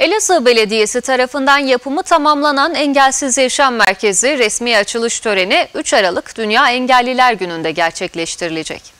Elazığ Belediyesi tarafından yapımı tamamlanan Engelsiz Yaşam Merkezi resmi açılış töreni 3 Aralık Dünya Engelliler Günü'nde gerçekleştirilecek.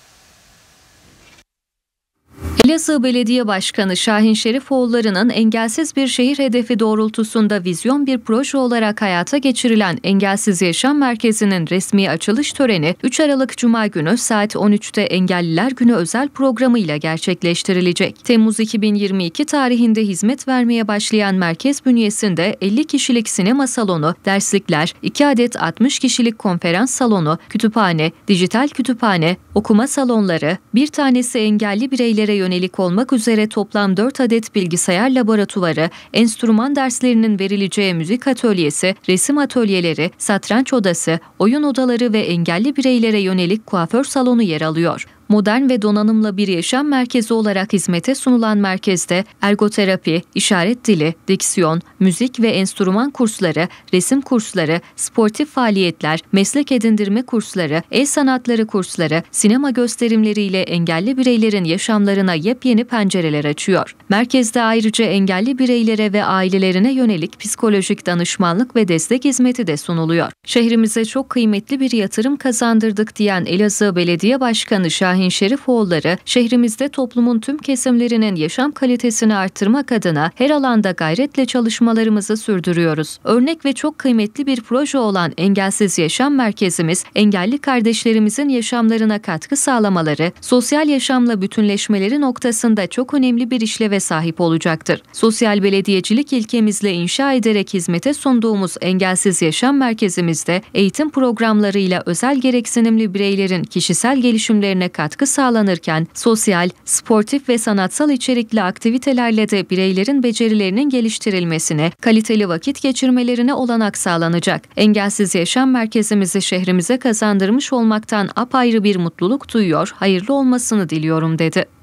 Elazığ Belediye Başkanı Şahin Şerifoğulları'nın engelsiz bir şehir hedefi doğrultusunda vizyon bir proje olarak hayata geçirilen Engelsiz Yaşam Merkezi'nin resmi açılış töreni 3 Aralık Cuma günü saat 13'te Engelliler Günü özel programıyla gerçekleştirilecek. Temmuz 2022 tarihinde hizmet vermeye başlayan merkez bünyesinde 50 kişilik sinema salonu, derslikler, 2 adet 60 kişilik konferans salonu, kütüphane, dijital kütüphane, okuma salonları, bir tanesi engelli bireylere yönelik yönelik olmak üzere toplam 4 adet bilgisayar laboratuvarı, enstrüman derslerinin verileceği müzik atölyesi, resim atölyeleri, satranç odası, oyun odaları ve engelli bireylere yönelik kuaför salonu yer alıyor modern ve donanımla bir yaşam merkezi olarak hizmete sunulan merkezde ergoterapi, işaret dili, diksiyon, müzik ve enstrüman kursları, resim kursları, sportif faaliyetler, meslek edindirme kursları, el sanatları kursları, sinema gösterimleriyle engelli bireylerin yaşamlarına yepyeni pencereler açıyor. Merkezde ayrıca engelli bireylere ve ailelerine yönelik psikolojik danışmanlık ve destek hizmeti de sunuluyor. Şehrimize çok kıymetli bir yatırım kazandırdık diyen Elazığ Belediye Başkanı Şahin Şahin Şerifoğulları şehrimizde toplumun tüm kesimlerinin yaşam kalitesini artırmak adına her alanda gayretle çalışmalarımızı sürdürüyoruz. Örnek ve çok kıymetli bir proje olan Engelsiz Yaşam Merkezimiz, engelli kardeşlerimizin yaşamlarına katkı sağlamaları, sosyal yaşamla bütünleşmeleri noktasında çok önemli bir işleve sahip olacaktır. Sosyal belediyecilik ilkemizle inşa ederek hizmete sunduğumuz Engelsiz Yaşam Merkezimizde eğitim programlarıyla özel gereksinimli bireylerin kişisel gelişimlerine katkı katkı sağlanırken sosyal, sportif ve sanatsal içerikli aktivitelerle de bireylerin becerilerinin geliştirilmesine, kaliteli vakit geçirmelerine olanak sağlanacak. Engelsiz Yaşam Merkezimizi şehrimize kazandırmış olmaktan apayrı bir mutluluk duyuyor, hayırlı olmasını diliyorum dedi.